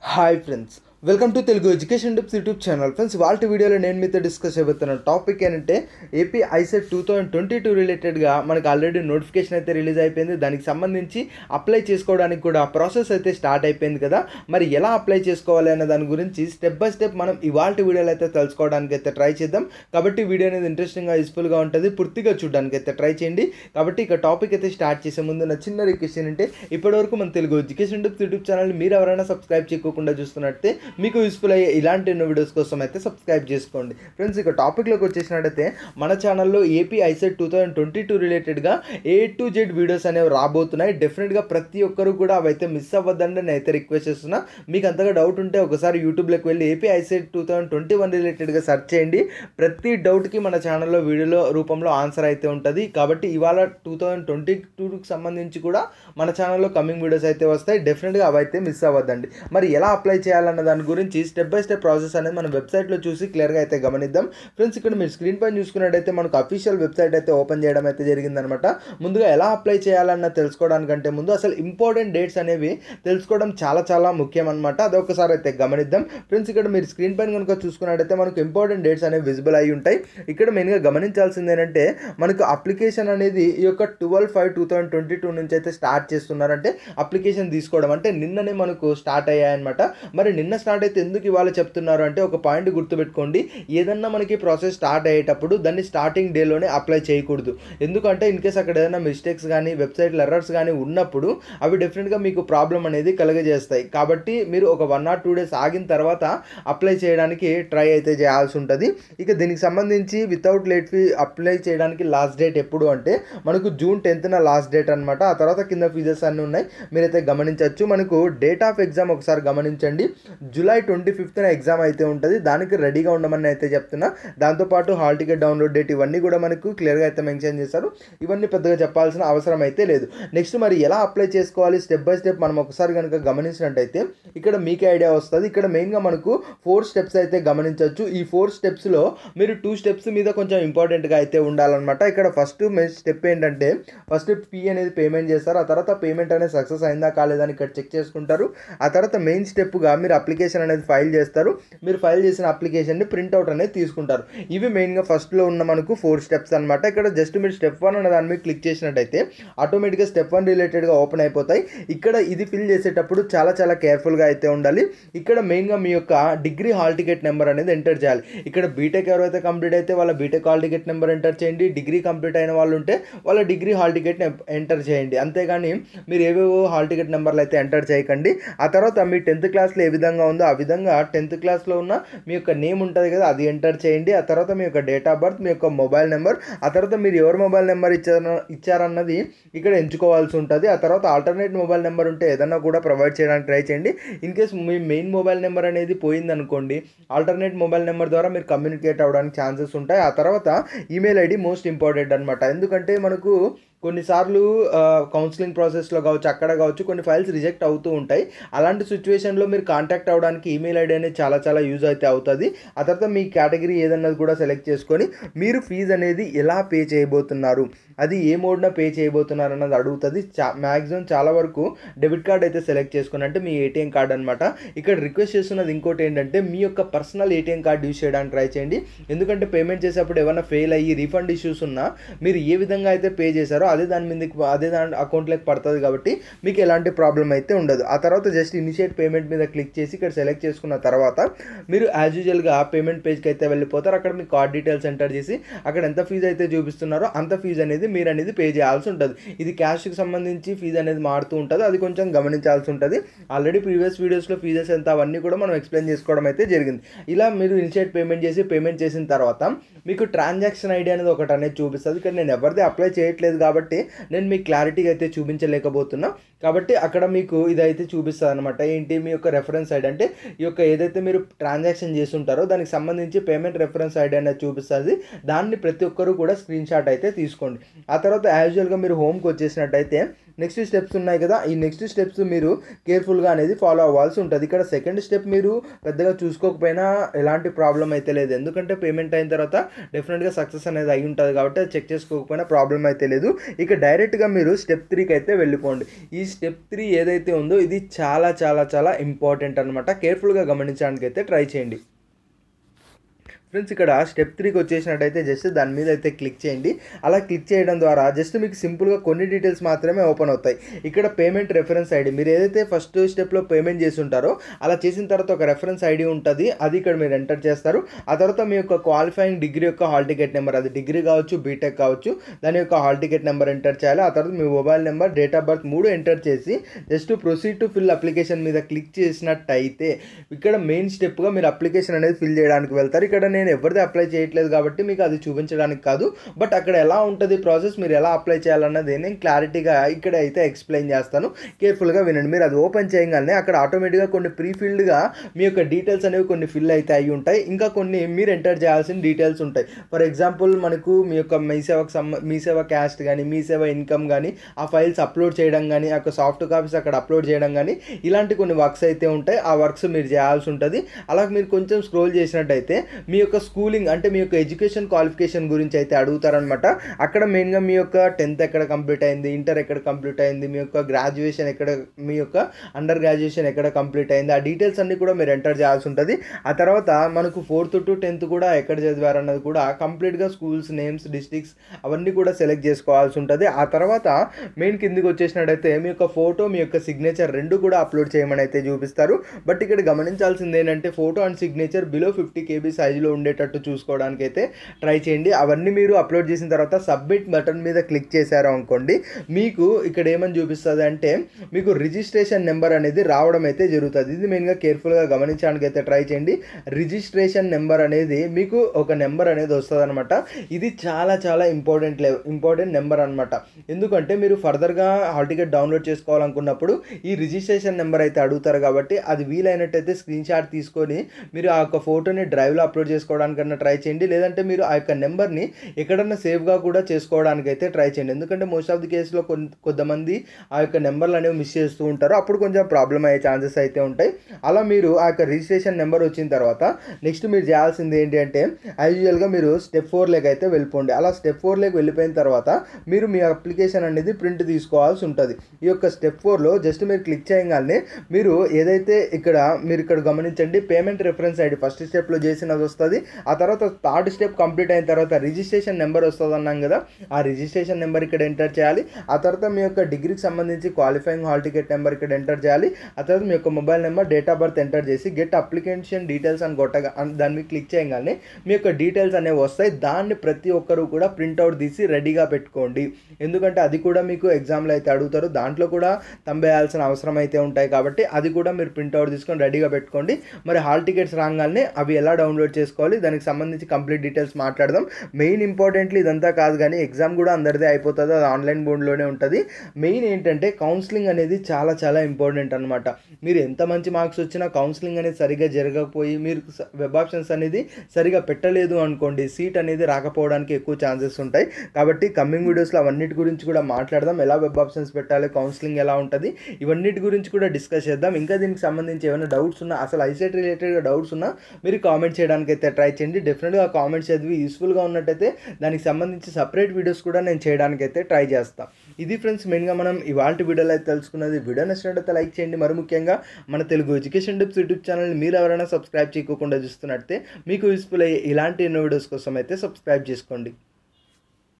Hi friends, welcome to Telugu education tips YouTube channel friends వాళ్ళ వీడియోలో నేను మీతో డిస్కస్ చేయబోతున్న టాపిక్ ఏంటంటే AP ICET two thousand twenty two రిలేటెడ్గా మనకు ఆల్రెడీ నోటిఫికేషన్ అయితే రిలీజ్ అయిపోయింది దానికి సంబంధించి అప్లై చేసుకోవడానికి కూడా ప్రాసెస్ అయితే స్టార్ట్ అయిపోయింది కదా మరి ఎలా అప్లై చేసుకోవాలి అన్న దాని గురించి స్టెప్ బై స్టెప్ మనం ఇవాళ వీడియోలో అయితే తెలుసుకోవడానికి అయితే ట్రై చేద్దాం కాబట్టి వీడియో అనేది ఇంట్రెస్టింగ్గా యూస్ఫుల్గా ఉంటుంది పూర్తిగా చూడడానికి అయితే ట్రై చేయండి కాబట్టి ఇక టాపిక్ అయితే స్టార్ట్ చేసే ముందు నా చిన్న రిక్వెస్ట్ ఏంటంటే ఇప్పటివరకు మన Telugu education tips YouTube channel మీరు ఎవరైనా సబ్స్క్రైబ్ చేయకుండా చూస్తున్నట్టే మీకు యూస్ఫుల్ అయ్యే ఇలాంటి ఎన్నో వీడియోస్ కోసం అయితే సబ్స్క్రైబ్ చేసుకోండి ఫ్రెండ్స్ ఇక టాపిక్లోకి వచ్చేసినట్టయితే మన ఛానల్లో AP ICET two thousand twenty two రిలేటెడ్గా ఏ టు జెడ్ వీడియోస్ అనేవి రాబోతున్నాయి డెఫినెట్గా ప్రతి ఒక్కరు కూడా అవైతే మిస్ అవ్వద్దండి నేను అయితే రిక్వెస్ట్ చేస్తున్నా మీకు అంతగా డౌట్ ఉంటే ఒకసారి యూట్యూబ్లోకి వెళ్ళి AP ICET two thousand twenty one రిలేటెడ్గా సెర్చ్ చేయండి ప్రతి డౌట్కి మన ఛానల్లో వీడియోలో రూపంలో ఆన్సర్ అయితే ఉంటుంది కాబట్టి ఇవాళ టూ థౌజండ్ ట్వంటీ టూకి సంబంధించి కూడా మన ఛానల్లో కమింగ్ వీడియోస్ అయితే వస్తాయి డెఫినెట్గా అవైతే మిస్ అవ్వద్దండి మరి ఎలా అప్లై చేయాలన్న దాని గురించి స్టెప్ బై స్టెప్ ప్రాసెస్ అనేది మనం వెబ్సైట్లో చూసి క్లియర్గా అయితే గమనిద్దాం ఫ్రెండ్స్ ఇక్కడ మీరు స్క్రీన్ పైన చూసుకున్నట్టయితే మనకు అఫీషియల్ వెబ్సైట్ అయితే ఓపెన్ చేయడం అయితే జరిగిందనమాట ముందుగా ఎలా అప్లై చేయాలన్న తెలుసుకోవడానికంటే ముందు అసలు ఇంపార్టెంట్ డేట్స్ అనేవి తెలుసుకోవడం చాలా చాలా ముఖ్యం అనమాట అదొకసారి అయితే గమనిద్దాం ఫ్రెండ్స్ ఇక్కడ మీరు స్క్రీన్ పైన కనుక చూసుకున్నట్టయితే మనకు ఇంపార్టెంట్ డేట్స్ అనేవి విజిబుల్ అయి ఉంటాయి ఇక్కడ మెయిన్గా గమనించాల్సింది ఏంటంటే మనకు అప్లికేషన్ అనేది ఈ యొక్క twelve five two thousand twenty two నుంచి అయితే స్టార్ట్ చేస్తున్నారంటే అప్లికేషన్ తీసుకోవడం అంటే నిన్ననే మనకు స్టార్ట్ అయ్యాయన్నమాట మరి నిన్న స్టార్ట్ అయితే ఎందుకు ఇవాళ చెప్తున్నారు అంటే ఒక పాయింట్ గుర్తుపెట్టుకోండి ఏదన్నా మనకి ప్రాసెస్ స్టార్ట్ అయ్యేటప్పుడు దాన్ని స్టార్టింగ్ డేలోనే అప్లై చేయకూడదు ఎందుకంటే ఇన్ కేస్ అక్కడ ఏదైనా మిస్టేక్స్ కానీ వెబ్సైట్ ఎర్రర్స్ కానీ ఉన్నప్పుడు అవి డెఫినెట్గా మీకు ప్రాబ్లం అనేది కలగజేస్తాయి కాబట్టి మీరు ఒక వన్ ఆర్ టూ డేస్ ఆగిన తర్వాత అప్లై చేయడానికి ట్రై అయితే చేయాల్సి ఉంటుంది ఇక దీనికి సంబంధించి వితౌట్ లేట్ ఫీ అప్లై చేయడానికి లాస్ట్ డేట్ ఎప్పుడు అంటే మనకు జూన్ టెన్త్న లాస్ట్ డేట్ అనమాట ఆ తర్వాత కింద ఫీజెస్ అన్నీ ఉన్నాయి మీరైతే గమనించవచ్చు మనకు డేట్ ఆఫ్ ఎగ్జామ్ ఒకసారి గమనించండి జూలై ట్వంటీ ఫిఫ్త్న ఎగ్జామ్ అయితే ఉంటుంది దానికి రెడీగా ఉండమని అయితే చెప్తున్నా దాంతోపాటు హాల్ టికెట్ డౌన్లోడ్ డేట్ ఇవన్నీ కూడా మనకు క్లియర్గా అయితే మెన్షన్ చేశారు ఇవన్నీ పెద్దగా చెప్పాల్సిన అవసరం అయితే లేదు నెక్స్ట్ మరి ఎలా అప్లై చేసుకోవాలి స్టెప్ బై స్టెప్ మనం ఒకసారి కనుక గమనించినట్టయితే ఇక్కడ మీకే ఐడియా వస్తుంది ఇక్కడ మెయిన్గా మనకు ఫోర్ స్టెప్స్ అయితే గమనించవచ్చు ఈ ఫోర్ స్టెప్స్లో మీరు టూ స్టెప్స్ మీద కొంచెం ఇంపార్టెంట్గా అయితే ఉండాలన్నమాట ఇక్కడ ఫస్ట్ స్టెప్ ఏంటంటే ఫస్ట్ పీ అనేది పేమెంట్ చేస్తారు ఆ తర్వాత పేమెంట్ అనేది సక్సెస్ అయిందా కాలేదా అని ఇక్కడ చెక్ చేసుకుంటారు ఆ తర్వాత మెయిన్ స్టెప్గా మీరు అప్లికేషన్ అప్లికేషన్ అనేది ఫైల్ చేస్తారు మీరు ఫైల్ చేసిన అప్లికేషన్ని ప్రింట్అవుట్ అనేది తీసుకుంటారు ఇవి మెయిన్గా ఫస్ట్లో ఉన్న మనకు ఫోర్ స్టెప్స్ అనమాట ఇక్కడ జస్ట్ మీరు స్టెప్ వన్ అనే దాని మీద క్లిక్ చేసినట్టయితే ఆటోమేటిక్గా స్టెప్ వన్ రిలేటెడ్గా ఓపెన్ అయిపోతాయి ఇక్కడ ఇది ఫిల్ చేసేటప్పుడు చాలా చాలా కేర్ఫుల్గా అయితే ఉండాలి ఇక్కడ మెయిన్గా మీ యొక్క డిగ్రీ హాల్ టికెట్ నెంబర్ అనేది ఎంటర్ చేయాలి ఇక్కడ బీటెక్ ఎవరైతే కంప్లీట్ అయితే వాళ్ళ BTech hall ticket number enter చేయండి డిగ్రీ కంప్లీట్ అయిన వాళ్ళు ఉంటే వాళ్ళ డిగ్రీ హాల్ టికెట్ ఎంటర్ చేయండి అంతేగాని మీరు ఏవేవో హాల్ టికెట్ నెంబర్లు అయితే ఎంటర్ చేయకండి ఆ తర్వాత మీ టెన్త్ క్లాస్లో ఏ విధంగా ఉందో ఆ విధంగా టెన్త్ క్లాస్లో ఉన్న మీ యొక్క నేమ్ ఉంటుంది కదా అది ఎంటర్ చేయండి ఆ తర్వాత మీ యొక్క డేట్ ఆఫ్ బర్త్ మీ యొక్క మొబైల్ నెంబర్ ఆ తర్వాత మీరు ఎవరు మొబైల్ నెంబర్ ఇచ్చారన్న ఇచ్చారన్నది ఇక్కడ ఎంచుకోవాల్సి ఉంటుంది ఆ తర్వాత ఆల్టర్నేట్ మొబైల్ నెంబర్ ఉంటే ఏదన్నా కూడా ప్రొవైడ్ చేయడానికి ట్రై చేయండి ఇన్ కేస్ మీ మెయిన్ మొబైల్ నెంబర్ అనేది పోయిందనుకోండి ఆల్టర్నేట్ మొబైల్ నెంబర్ ద్వారా మీరు కమ్యూనికేట్ అవ్వడానికి ఛాన్సెస్ ఉంటాయి ఆ తర్వాత ఈమెయిల్ ఐడి మోస్ట్ ఇంపార్టెంట్ అనమాట ఎందుకంటే మనకు కొన్నిసార్లు కౌన్సిలింగ్ ప్రాసెస్లో కావచ్చు అక్కడ కావచ్చు కొన్ని ఫైల్స్ రిజెక్ట్ అవుతూ ఉంటాయి అలాంటి సిచ్యువేషన్లో మీరు కాంటాక్ట్ అవ్వడానికి ఈమెయిల్ ఐడి అనేది చాలా చాలా యూజ్ అయితే అవుతుంది ఆ తర్వాత మీ కేటగిరీ ఏదన్నది కూడా సెలెక్ట్ చేసుకొని మీరు ఫీజు అనేది ఎలా పే చేయబోతున్నారు అది ఏ మోడ్న పే చేయబోతున్నారు అన్నది అడుగుతుంది చా మ్యాక్సిమం చాలా వరకు డెబిట్ కార్డ్ అయితే సెలెక్ట్ చేసుకుని అంటే మీ ఏటీఎం కార్డ్ అనమాట ఇక్కడ రిక్వెస్ట్ చేస్తున్నది ఇంకోటి ఏంటంటే మీ యొక్క పర్సనల్ ఏటీఎం కార్డ్ యూజ్ చేయడానికి ట్రై చేయండి ఎందుకంటే పేమెంట్ చేసేటప్పుడు ఏమైనా ఫెయిల్ అయ్యి రీఫండ్ ఇష్యూస్ ఉన్నా మీరు ఏ విధంగా అయితే పే చేశారో అదే దాని మీద అదే దాని అకౌంట్లోకి పడుతుంది కాబట్టి మీకు ఎలాంటి ప్రాబ్లం అయితే ఉండదు ఆ తర్వాత జస్ట్ ఇనిషియేట్ పేమెంట్ మీద క్లిక్ చేసి ఇక్కడ సెలెక్ట్ చేసుకున్న తర్వాత మీరు యాజ్ యూజువల్గా ఆ పేమెంట్ పేజ్కి అయితే వెళ్ళిపోతారు అక్కడ మీ కార్డ్ డీటెయిల్స్ ఎంటర్ చేసి అక్కడ ఎంత ఫీజు అయితే చూపిస్తున్నారో అంత ఫీజు అనేది మీరు అనేది పే చేయాల్సి ఉంటుంది ఇది క్యాష్కి సంబంధించి ఫీజు అనేది మారుతూ ఉంటుంది అది కొంచెం గమనించాల్సి ఉంటుంది ఆల్రెడీ ప్రీవియస్ వీడియోస్లో ఫీజెస్ ఎంత అవన్నీ కూడా మనం ఎక్స్ప్లెయిన్ చేసుకోవడం అయితే జరిగింది ఇలా మీరు ఇనిషియేట్ పేమెంట్ చేసి పేమెంట్ చేసిన తర్వాత మీకు ట్రాన్సాక్షన్ ఐడి అనేది ఒకటి అనేది చూపిస్తుంది ఇక్కడ నేను ఎవరిది అప్లై చేయట్లేదు కాబట్టి కాబట్టి నేను మీకు క్లారిటీగా అయితే చూపించలేకపోతున్నా కాబట్టి అక్కడ మీకు ఇదైతే చూపిస్తుంది అనమాట ఏంటి మీ యొక్క రెఫరెన్స్ ఐడి అంటే ఈ యొక్క ఏదైతే మీరు ట్రాన్సాక్షన్ చేస్తుంటారో దానికి సంబంధించి పేమెంట్ రెఫరెన్స్ ఐడి అనేది చూపిస్తుంది దాన్ని ప్రతి ఒక్కరు కూడా స్క్రీన్ షాట్ అయితే తీసుకోండి ఆ తర్వాత యాజువల్గా మీరు హోమ్కి వచ్చేసినట్టయితే నెక్స్ట్ స్టెప్స్ ఉన్నాయి కదా ఈ నెక్స్ట్ స్టెప్స్ మీరు కేర్ఫుల్గా అనేది ఫాలో అవ్వాల్సి ఉంటుంది ఇక్కడ సెకండ్ స్టెప్ మీరు పెద్దగా చూసుకోకపోయినా ఎలాంటి ప్రాబ్లం అయితే లేదు ఎందుకంటే పేమెంట్ అయిన తర్వాత డెఫినెట్గా సక్సెస్ అనేది అయి ఉంటుంది కాబట్టి అది చెక్ చేసుకోకపోయినా ప్రాబ్లం అయితే లేదు ఇక డైరెక్ట్గా మీరు స్టెప్ త్రీకి అయితే వెళ్ళిపోండి ఈ స్టెప్ త్రీ ఏదైతే ఉందో ఇది చాలా చాలా చాలా ఇంపార్టెంట్ అనమాట కేర్ఫుల్గా గమనించడానికి అయితే ట్రై చేయండి ఫ్రెండ్స్ ఇక్కడ స్టెప్ త్రీకి వచ్చేసినట్టయితే జస్ట్ దాని మీద అయితే క్లిక్ చేయండి అలా క్లిక్ చేయడం ద్వారా జస్ట్ మీకు సింపుల్గా కొన్ని డీటెయిల్స్ మాత్రమే ఓపెన్ అవుతాయి ఇక్కడ పేమెంట్ రెఫరెన్స్ ఐడి మీరు ఏదైతే ఫస్ట్ స్టెప్లో పేమెంట్ చేసి ఉంటారో అలా చేసిన తర్వాత ఒక రెఫరెన్స్ ఐడి ఉంటుంది అది ఇక్కడ మీరు ఎంటర్ చేస్తారు ఆ తర్వాత మీ యొక్క క్వాలిఫైయింగ్ డిగ్రీ యొక్క హాల్ టికెట్ నెంబర్ అది డిగ్రీ కావచ్చు బీటెక్ కావచ్చు దాని యొక్క హాల్ టికెట్ నెంబర్ ఎంటర్ చేయాలి ఆ తర్వాత మీ mobile number date of birth మూడు ఎంటర్ చేసి just proceed to fill application మీద క్లిక్ చేసినట్టయితే ఇక్కడ మెయిన్ స్టెప్గా మీరు అప్లికేషన్ అనేది ఫిల్ చేయడానికి వెళ్తారు ఇక్కడ నేను ఎవరిది అప్లై చేయట్లేదు కాబట్టి మీకు అది చూపించడానికి కాదు బట్ అక్కడ ఎలా ఉంటుంది ప్రాసెస్ మీరు ఎలా అప్లై చేయాలన్నది నేను క్లారిటీగా ఇక్కడ అయితే ఎక్స్ప్లెయిన్ చేస్తాను కేర్ఫుల్గా వినండి మీరు అది ఓపెన్ చేయగానే అక్కడ ఆటోమేటిక్గా కొన్ని ప్రీఫిల్డ్గా మీ యొక్క డీటెయిల్స్ అనేవి కొన్ని ఫిల్ అయితే అయి ఉంటాయి ఇంకా కొన్ని మీరు ఎంటర్ చేయాల్సిన డీటెయిల్స్ ఉంటాయి ఫర్ ఎగ్జాంపుల్ మనకు మీ యొక్క మీ సేవకు సంబ మీ సేవ క్యాస్ట్ కానీ మీ సేవ ఇన్కమ్ కానీ ఆ ఫైల్స్ అప్లోడ్ చేయడం కానీ ఆ సాఫ్ట్ కాపీస్ అక్కడ అప్లోడ్ చేయడం కానీ ఇలాంటి కొన్ని వర్క్స్ అయితే ఉంటాయి ఆ వర్క్స్ మీరు చేయాల్సి ఉంటుంది అలా మీరు కొంచెం స్క్రోల్ చేసినట్టయితే మీ యొక్క స్కూలింగ్ అంటే మీ యొక్క ఎడ్యుకేషన్ క్వాలిఫికేషన్ గురించి అయితే అడుగుతారనమాట అక్కడ మెయిన్గా మీ యొక్క టెన్త్ ఎక్కడ కంప్లీట్ అయింది ఇంటర్ ఎక్కడ కంప్లీట్ అయింది మీ యొక్క గ్రాడ్యుయేషన్ ఎక్కడ మీ యొక్క అండర్ గ్రాడ్యుయేషన్ ఎక్కడ కంప్లీట్ అయింది ఆ డీటెయిల్స్ అన్నీ కూడా మీరు ఎంటర్ చేయాల్సి ఉంటుంది ఆ తర్వాత మనకు ఫోర్త్ టు టెన్త్ కూడా ఎక్కడ చదివారు అన్నది కూడా కంప్లీట్గా స్కూల్స్ నేమ్స్ డిస్ట్రిక్ట్స్ అవన్నీ కూడా సెలెక్ట్ చేసుకోవాల్సి ఉంటుంది ఆ తర్వాత మెయిన్ కిందికి వచ్చేసినట్టయితే మీ యొక్క ఫోటో మీ యొక్క సిగ్నేచర్ రెండు కూడా అప్లోడ్ చేయమని అయితే చూపిస్తారు బట్ ఇక్కడ గమనించాల్సింది ఏంటంటే photo and signature below fifty KB సైజులో ఉండేటట్టు చూసుకోవడానికి అయితే ట్రై చేయండి అవన్నీ మీరు అప్లోడ్ చేసిన తర్వాత సబ్మిట్ బటన్ మీద క్లిక్ చేశారు అనుకోండి మీకు ఇక్కడ ఏమని చూపిస్తుంది అంటే మీకు రిజిస్ట్రేషన్ నెంబర్ అనేది రావడం అయితే జరుగుతుంది ఇది మెయిన్గా కేర్ఫుల్గా గమనించడానికి అయితే ట్రై చేయండి రిజిస్ట్రేషన్ నెంబర్ అనేది మీకు ఒక నెంబర్ అనేది వస్తుంది అనమాట ఇది చాలా చాలా ఇంపార్టెంట్ లే ఇంపార్టెంట్ నెంబర్ అనమాట ఎందుకంటే మీరు ఫర్దర్గా హాల్ టికెట్ డౌన్లోడ్ చేసుకోవాలనుకున్నప్పుడు ఈ రిజిస్ట్రేషన్ నెంబర్ అయితే అడుగుతారు కాబట్టి అది వీలైనట్టయితే స్క్రీన్ షాట్ తీసుకొని మీరు ఆ యొక్క ఫోటోని డ్రైవ్లో అప్లోడ్ చేసుకోవాలి చేసుకోవడానికన్నా ట్రై చేయండి లేదంటే మీరు ఆ యొక్క నెంబర్ని ఎక్కడన్నా సేఫ్గా కూడా చేసుకోవడానికి అయితే ట్రై చేయండి ఎందుకంటే మోస్ట్ ఆఫ్ ది కేసులో కొంతమంది ఆ యొక్క నెంబర్లు అనేవి మిస్ చేస్తూ ఉంటారు అప్పుడు కొంచెం ప్రాబ్లం అయ్యే ఛాన్సెస్ అయితే ఉంటాయి అలా మీరు ఆ యొక్క రిజిస్ట్రేషన్ నెంబర్ వచ్చిన తర్వాత నెక్స్ట్ మీరు చేయాల్సింది ఏంటి అంటే యాజువల్గా మీరు స్టెప్ ఫోర్ లేక అయితే వెళ్ళిపోండి అలా స్టెప్ ఫోర్ లేక్ వెళ్ళిపోయిన తర్వాత మీరు మీ అప్లికేషన్ అనేది ప్రింట్ తీసుకోవాల్సి ఉంటుంది ఈ యొక్క స్టెప్ ఫోర్లో జస్ట్ మీరు క్లిక్ చేయగానే మీరు ఏదైతే ఇక్కడ మీరు ఇక్కడ గమనించండి పేమెంట్ రిఫరెన్స్ ఐడి ఫస్ట్ స్టెప్లో చేసినది వస్తుంది వస్తుంది ఆ తర్వాత థర్డ్ స్టెప్ కంప్లీట్ అయిన తర్వాత రిజిస్ట్రేషన్ నెంబర్ వస్తుంది అన్నాం కదా ఆ రిజిస్ట్రేషన్ నెంబర్ ఇక్కడ ఎంటర్ చేయాలి ఆ తర్వాత మీ యొక్క డిగ్రీకి సంబంధించి క్వాలిఫైయింగ్ హాల్ టికెట్ నెంబర్ ఇక్కడ ఎంటర్ చేయాలి ఆ తర్వాత మీ యొక్క mobile number date of birth enter చేసి గెట్ అప్లికేషన్ డీటెయిల్స్ అని కొట్టగా దాని మీద క్లిక్ చేయగానే మీ యొక్క డీటెయిల్స్ అనేవి వస్తాయి దాన్ని ప్రతి ఒక్కరు కూడా ప్రింట్అవుట్ తీసి రెడీగా పెట్టుకోండి ఎందుకంటే అది కూడా మీకు ఎగ్జామ్లో అయితే అడుగుతారు దాంట్లో కూడా తంబేయాల్సిన అవసరం అయితే ఉంటాయి కాబట్టి అది కూడా మీరు ప్రింట్అవుట్ తీసుకొని రెడీగా పెట్టుకోండి మరి హాల్ టికెట్స్ రాగానే అవి ఎలా డౌన్లోడ్ చేసుకోవాలి చేసుకోవాలి దానికి సంబంధించి కంప్లీట్ డీటెయిల్స్ మాట్లాడదాం మెయిన్ ఇంపార్టెంట్లీ ఇదంతా కాదు కానీ ఎగ్జామ్ కూడా అందరిదే అయిపోతుంది అది ఆన్లైన్ బోర్డులోనే ఉంటుంది మెయిన్ ఏంటంటే కౌన్సిలింగ్ అనేది చాలా చాలా ఇంపార్టెంట్ అనమాట మీరు ఎంత మంచి మార్క్స్ వచ్చినా కౌన్సిలింగ్ అనేది సరిగ్గా జరగకపోయి మీరు వెబ్ ఆప్షన్స్ అనేది సరిగా పెట్టలేదు అనుకోండి సీట్ అనేది రాకపోవడానికి ఎక్కువ ఛాన్సెస్ ఉంటాయి కాబట్టి కమ్మింగ్ వీడియోస్లో అవన్నిటి గురించి కూడా మాట్లాడదాం ఎలా వెబ్ ఆప్షన్స్ పెట్టాలి కౌన్సిలింగ్ ఎలా ఉంటుంది ఇవన్నిటి గురించి కూడా డిస్కస్ చేద్దాం ఇంకా దీనికి సంబంధించి ఏమైనా డౌట్స్ ఉన్నా అసలు ఐసెట్ రిలేటెడ్గా డౌట్స్ ఉన్నా మీరు కామెంట్ చేయడానికి అయితే ట్రై చేయండి డెఫినెట్గా కామెంట్స్ చదివి యూస్ఫుల్గా ఉన్నట్టయితే దానికి సంబంధించి సపరేట్ వీడియోస్ కూడా నేను చేయడానికి అయితే ట్రై చేస్తాను ఇది ఫ్రెండ్స్ మెయిన్గా మనం ఇవాళ వీడియోలో అయితే తెలుసుకున్నది వీడియో నచ్చినట్టయితే లైక్ చేయండి మరి ముఖ్యంగా మన Telugu education tips YouTube channel మీరు ఎవరైనా సబ్స్క్రైబ్ చేయకుండా చూస్తున్నట్టయితే మీకు యూస్ఫుల్ అయ్యే ఇలాంటి ఎన్నో వీడియోస్ కోసం అయితే సబ్స్క్రైబ్ చేసుకోండి